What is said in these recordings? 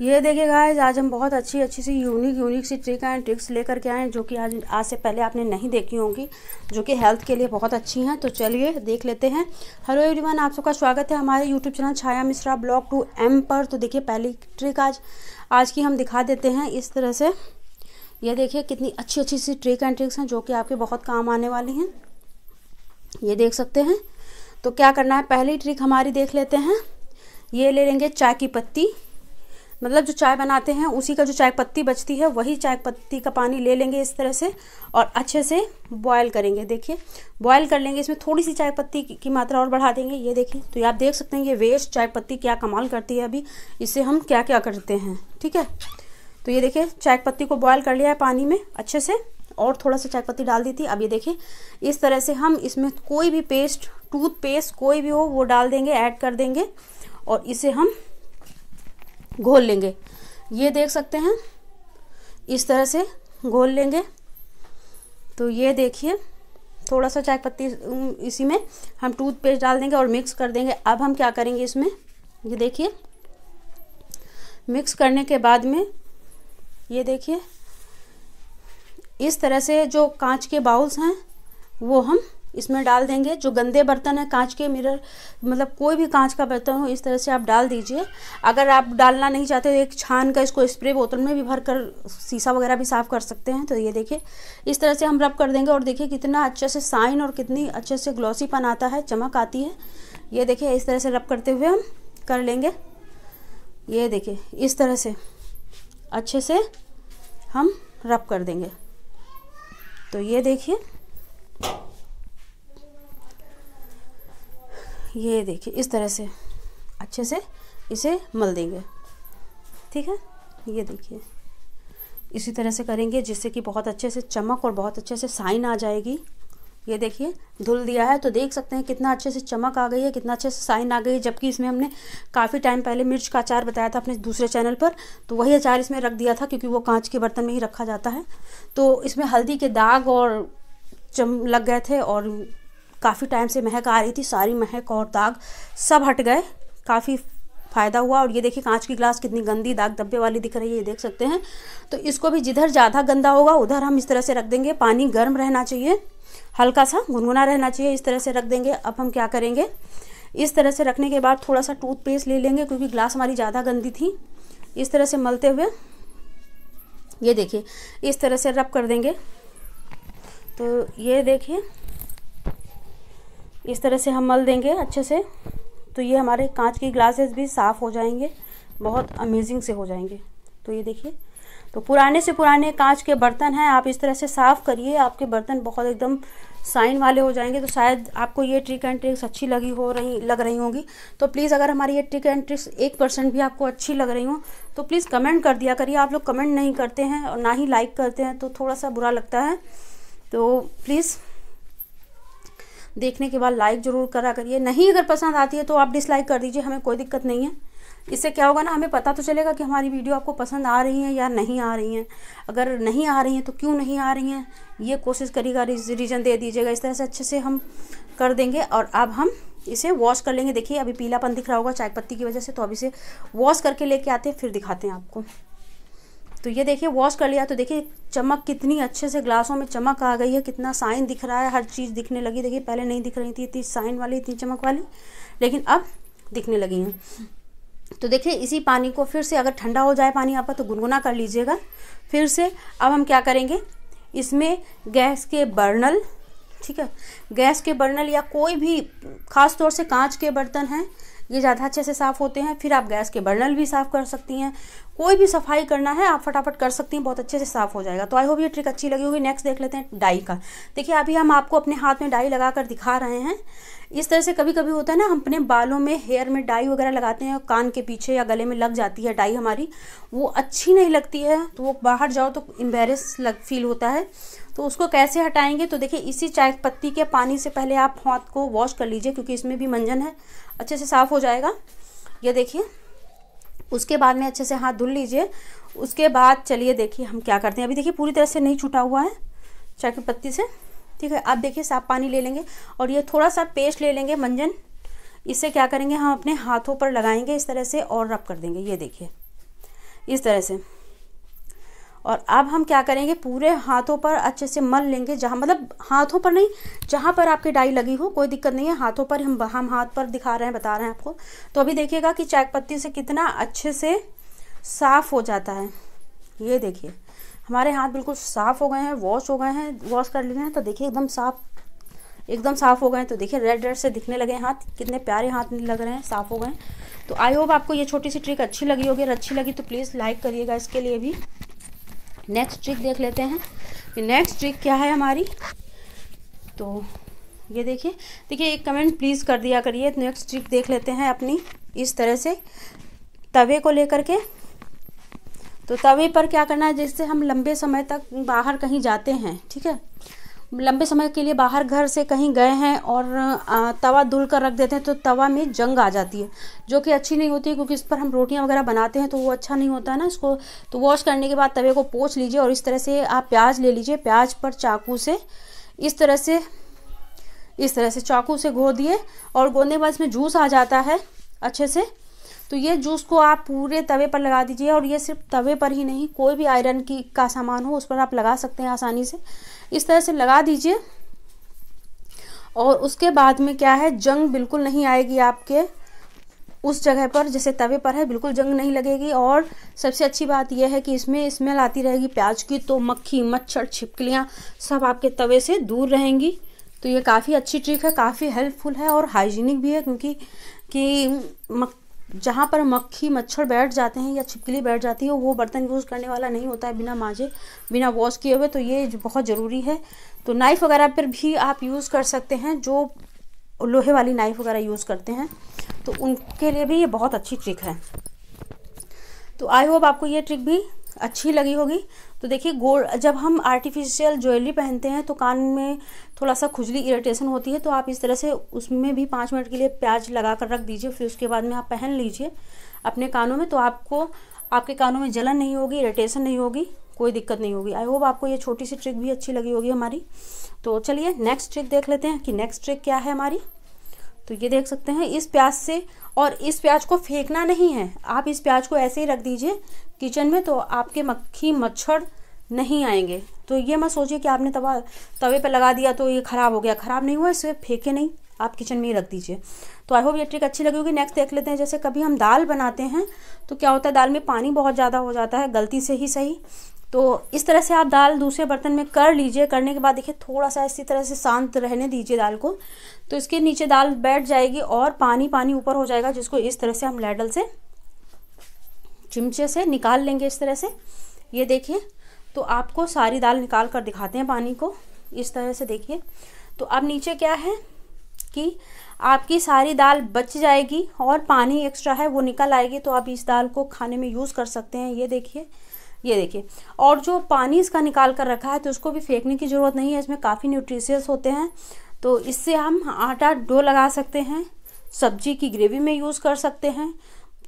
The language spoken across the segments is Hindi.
ये देखिए गाइस आज हम बहुत अच्छी अच्छी सी यूनिक यूनिक सी ट्रिक एंड ट्रिक्स लेकर के आए हैं जो कि आज आज से पहले आपने नहीं देखी होंगी जो कि हेल्थ के लिए बहुत अच्छी हैं तो चलिए देख लेते हैं हेलो एवरीवन आप सबका स्वागत है हमारे YouTube channel Chhaya Mishra blog two M पर तो देखिए पहली ट्रिक आज आज की हम दिखा देते हैं इस तरह से ये देखिए कितनी अच्छी अच्छी सी ट्रिक एंड ट्रिक्स हैं जो कि आपके बहुत काम आने वाली हैं ये देख सकते हैं तो क्या करना है पहली ट्रिक हमारी देख लेते हैं ये ले लेंगे चाय की पत्ती मतलब जो चाय बनाते हैं उसी का जो चाय पत्ती बचती है वही चाय पत्ती का पानी ले लेंगे इस तरह से और अच्छे से बॉयल करेंगे देखिए बॉयल कर लेंगे इसमें थोड़ी सी चाय पत्ती की मात्रा और बढ़ा देंगे ये देखिए तो आप देख सकते हैं ये वेस्ट चाय पत्ती क्या कमाल करती है अभी इससे हम क्या क्या करते हैं ठीक है तो ये देखिए चाय पत्ती को बॉयल कर लिया है पानी में अच्छे से और थोड़ा सा चाय पत्ती डाल दी थी अब ये देखिए इस तरह से हम इसमें कोई भी पेस्ट टूथपेस्ट कोई भी हो वो डाल देंगे ऐड कर देंगे और इसे हम घोल लेंगे ये देख सकते हैं इस तरह से घोल लेंगे तो ये देखिए थोड़ा सा चाय पत्ती इसी में हम टूथपेस्ट डाल देंगे और मिक्स कर देंगे अब हम क्या करेंगे इसमें ये देखिए मिक्स करने के बाद में ये देखिए इस तरह से जो कांच के बाउल्स हैं वो हम इसमें डाल देंगे जो गंदे बर्तन है कांच के मिरर मतलब कोई भी कांच का बर्तन हो इस तरह से आप डाल दीजिए अगर आप डालना नहीं चाहते तो एक छान का इसको स्प्रे बोतल में भी भर कर शीशा वगैरह भी साफ़ कर सकते हैं तो ये देखिए इस तरह से हम रब कर देंगे और देखिए कितना अच्छे से साइन और कितनी अच्छे से ग्लॉसीपन आता है चमक आती है ये देखिए इस तरह से रब करते हुए हम कर लेंगे ये देखिए इस तरह से अच्छे से हम रब कर देंगे तो ये देखिए ये देखिए इस तरह से अच्छे से इसे मल देंगे ठीक है ये देखिए इसी तरह से करेंगे जिससे कि बहुत अच्छे से चमक और बहुत अच्छे से साइन आ जाएगी ये देखिए धुल दिया है तो देख सकते हैं कितना अच्छे से चमक आ गई है कितना अच्छे से साइन आ गई है जबकि इसमें हमने काफ़ी टाइम पहले मिर्च का अचार बताया था अपने दूसरे चैनल पर तो वही अचार इसमें रख दिया था क्योंकि वो कांच के बर्तन में ही रखा जाता है तो इसमें हल्दी के दाग और चम लग गए थे और काफ़ी टाइम से महक आ रही थी सारी महक और दाग सब हट गए काफ़ी फ़ायदा हुआ और ये देखिए कांच की ग्लास कितनी गंदी दाग धब्बे वाली दिख रही है ये देख सकते हैं तो इसको भी जिधर ज़्यादा गंदा होगा उधर हम इस तरह से रख देंगे पानी गर्म रहना चाहिए हल्का सा गुनगुना रहना चाहिए इस तरह से रख देंगे अब हम क्या करेंगे इस तरह से रखने के बाद थोड़ा सा टूथपेस्ट ले लेंगे क्योंकि ग्लास हमारी ज़्यादा गंदी थी इस तरह से मलते हुए ये देखिए इस तरह से रब कर देंगे तो ये देखिए इस तरह से हम मल देंगे अच्छे से तो ये हमारे कांच की ग्लासेस भी साफ़ हो जाएंगे बहुत अमेजिंग से हो जाएंगे तो ये देखिए तो पुराने से पुराने कांच के बर्तन हैं आप इस तरह से साफ़ करिए आपके बर्तन बहुत एकदम साइन वाले हो जाएंगे तो शायद आपको ये ट्रिक एंड ट्रिक्स अच्छी लगी हो रही लग रही होंगी तो प्लीज़ अगर हमारी ये ट्रिक एंड ट्रिक्स एक परसेंट भी आपको अच्छी लग रही हो तो प्लीज़ कमेंट कर दिया करिए आप लोग कमेंट नहीं करते हैं और ना ही लाइक करते हैं तो थोड़ा सा बुरा लगता है तो प्लीज़ देखने के बाद लाइक ज़रूर करा करिए नहीं अगर पसंद आती है तो आप डिसलाइक कर दीजिए हमें कोई दिक्कत नहीं है इससे क्या होगा ना हमें पता तो चलेगा कि हमारी वीडियो आपको पसंद आ रही है या नहीं आ रही हैं अगर नहीं आ रही हैं तो क्यों नहीं आ रही हैं ये कोशिश करिएगा रीज़न दे दीजिएगा इस तरह से अच्छे से हम कर देंगे और अब हम इसे वॉश कर लेंगे देखिए अभी पीलापन दिख रहा होगा चाय पत्ती की वजह से तो अब इसे वॉश करके लेके आते हैं फिर दिखाते हैं आपको तो ये देखिए वॉश कर लिया तो देखिए चमक कितनी अच्छे से ग्लासों में चमक आ गई है कितना साइन दिख रहा है हर चीज़ दिखने लगी देखिए पहले नहीं दिख रही थी इतनी साइन वाली इतनी चमक वाली लेकिन अब दिखने लगी हैं तो देखिए इसी पानी को फिर से अगर ठंडा हो जाए पानी आपका तो गुनगुना कर लीजिएगा फिर से अब हम क्या करेंगे इसमें गैस के बर्नल ठीक है गैस के बर्नल या कोई भी ख़ास तौर से कांच के बर्तन हैं ये ज़्यादा अच्छे से साफ़ होते हैं फिर आप गैस के बर्नल भी साफ़ कर सकती हैं कोई भी सफाई करना है आप फटाफट कर सकती हैं बहुत अच्छे से साफ़ हो जाएगा तो आई होप ये ट्रिक अच्छी लगी होगी नेक्स्ट देख लेते हैं डाई का देखिए अभी हम आपको अपने हाथ में डाई लगा कर दिखा रहे हैं इस तरह से कभी कभी होता है ना हम अपने बालों में हेयर में डाई वगैरह लगाते हैं कान के पीछे या गले में लग जाती है डाई हमारी वो अच्छी नहीं लगती है तो वो बाहर जाओ तो एम्बेरस लग फील होता है तो उसको कैसे हटाएंगे तो देखिए इसी चाय पत्ती के पानी से पहले आप हाथ को वॉश कर लीजिए क्योंकि इसमें भी मंजन है अच्छे से साफ़ हो जाएगा ये देखिए उसके बाद में अच्छे से हाथ धुल लीजिए उसके बाद चलिए देखिए हम क्या करते हैं अभी देखिए पूरी तरह से नहीं छूटा हुआ है चाय की पत्ती से ठीक है आप देखिए साफ पानी ले लेंगे और ये थोड़ा सा पेस्ट ले लेंगे मंजन इससे क्या करेंगे हम अपने हाथों पर लगाएंगे इस तरह से और रब कर देंगे ये देखिए इस तरह से और अब हम क्या करेंगे पूरे हाथों पर अच्छे से मल लेंगे जहाँ मतलब हाथों पर नहीं जहाँ पर आपकी डाई लगी हो कोई दिक्कत नहीं है हाथों पर हम हम हाथ पर दिखा रहे हैं बता रहे हैं आपको तो अभी देखिएगा कि चाय पत्ती से कितना अच्छे से साफ़ हो जाता है ये देखिए हमारे हाथ बिल्कुल साफ़ हो गए हैं वॉश हो गए हैं वॉश कर लिए हैं तो देखिए एकदम साफ एकदम साफ़ हो गए हैं तो देखिए रेड रेड से दिखने लगे हाथ कितने प्यारे हाथ लग रहे हैं साफ़ हो गए हैं तो आई होप आपको ये छोटी सी ट्रिक अच्छी लगी होगी अगर अच्छी लगी तो प्लीज़ लाइक करिएगा इसके लिए भी नेक्स्ट ट्रिक देख लेते हैं नेक्स्ट ट्रिक क्या है हमारी तो ये देखिए देखिए एक कमेंट प्लीज़ कर दिया करिए नेक्स्ट ट्रिक देख लेते हैं अपनी इस तरह से तवे को लेकर के तो तवे पर क्या करना है जिससे हम लंबे समय तक बाहर कहीं जाते हैं ठीक है लंबे समय के लिए बाहर घर से कहीं गए हैं और तवा धुल कर रख देते हैं तो तवा में जंग आ जाती है जो कि अच्छी नहीं होती है क्योंकि इस पर हम रोटियां वगैरह बनाते हैं तो वो अच्छा नहीं होता है ना इसको तो वॉश करने के बाद तवे को पोछ लीजिए और इस तरह से आप प्याज ले लीजिए प्याज पर चाकू से इस तरह से इस तरह से चाकू से घो दिए और गोदने के बाद इसमें जूस आ जाता है अच्छे से तो ये जूस को आप पूरे तवे पर लगा दीजिए और ये सिर्फ तवे पर ही नहीं कोई भी आयरन की का सामान हो उस पर आप लगा सकते हैं आसानी से इस तरह से लगा दीजिए और उसके बाद में क्या है जंग बिल्कुल नहीं आएगी आपके उस जगह पर जैसे तवे पर है बिल्कुल जंग नहीं लगेगी और सबसे अच्छी बात यह है कि इसमें स्मेल आती रहेगी प्याज की तो मक्खी मच्छर छिपकलियाँ सब आपके तवे से दूर रहेंगी तो ये काफ़ी अच्छी ट्रिक है काफ़ी हेल्पफुल है और हाइजीनिक भी है क्योंकि कि मक जहाँ पर मक्खी मच्छर बैठ जाते हैं या छिपकली बैठ जाती है वो बर्तन यूज़ करने वाला नहीं होता है बिना मांझे बिना वॉश किए हुए तो ये बहुत ज़रूरी है तो नाइफ़ वगैरह पर भी आप यूज़ कर सकते हैं जो लोहे वाली नाइफ़ वगैरह यूज़ करते हैं तो उनके लिए भी ये बहुत अच्छी ट्रिक है तो आई होप आपको ये ट्रिक भी अच्छी लगी होगी तो देखिए गोल्ड जब हम आर्टिफिशियल ज्वेलरी पहनते हैं तो कान में थोड़ा सा खुजली इरिटेशन होती है तो आप इस तरह से उसमें भी पाँच मिनट के लिए प्याज लगा कर रख दीजिए फिर उसके बाद में आप पहन लीजिए अपने कानों में तो आपको आपके कानों में जलन नहीं होगी इरिटेशन नहीं होगी कोई दिक्कत नहीं होगी आई होप आपको ये छोटी सी ट्रिक भी अच्छी लगी होगी हमारी तो चलिए नेक्स्ट ट्रिक देख लेते हैं कि नेक्स्ट ट्रिक क्या है हमारी तो ये देख सकते हैं इस प्याज से और इस प्याज को फेंकना नहीं है आप इस प्याज को ऐसे ही रख दीजिए किचन में तो आपके मक्खी मच्छर नहीं आएंगे तो ये मत सोचिए कि आपने तवा तवे पर लगा दिया तो ये ख़राब हो गया ख़राब नहीं हुआ इसे फेंके नहीं आप किचन में ही रख दीजिए तो आई होप ये ट्रिक अच्छी लगी होगी नेक्स्ट देख लेते हैं जैसे कभी हम दाल बनाते हैं तो क्या होता है दाल में पानी बहुत ज़्यादा हो जाता है गलती से ही सही तो इस तरह से आप दाल दूसरे बर्तन में कर लीजिए करने के बाद देखिए थोड़ा सा इसी तरह से शांत रहने दीजिए दाल को तो इसके नीचे दाल बैठ जाएगी और पानी पानी ऊपर हो जाएगा जिसको इस तरह से हम लैडल से चिमचे से निकाल लेंगे इस तरह से ये देखिए तो आपको सारी दाल निकाल कर दिखाते हैं पानी को इस तरह से देखिए तो अब नीचे क्या है कि आपकी सारी दाल बच जाएगी और पानी एक्स्ट्रा है वो निकल आएगी तो आप इस दाल को खाने में यूज़ कर सकते हैं ये देखिए ये देखिए और जो पानी इसका निकाल कर रखा है तो उसको भी फेंकने की ज़रूरत नहीं है इसमें काफ़ी न्यूट्रिशियस होते हैं तो इससे हम आटा डो लगा सकते हैं सब्जी की ग्रेवी में यूज़ कर सकते हैं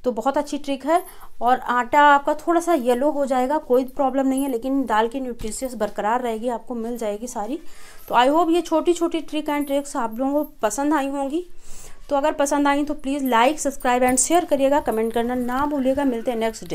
तो बहुत अच्छी ट्रिक है और आटा आपका थोड़ा सा येलो हो जाएगा कोई प्रॉब्लम नहीं है लेकिन दाल की न्यूट्रिशियस बरकरार रहेगी आपको मिल जाएगी सारी तो आई होप ये छोटी छोटी ट्रिक एंड ट्रिक्स आप लोगों को पसंद आई होंगी तो अगर पसंद आई तो please like subscribe and share करिएगा कमेंट करना ना भूलिएगा मिलते हैं नेक्स्ट डे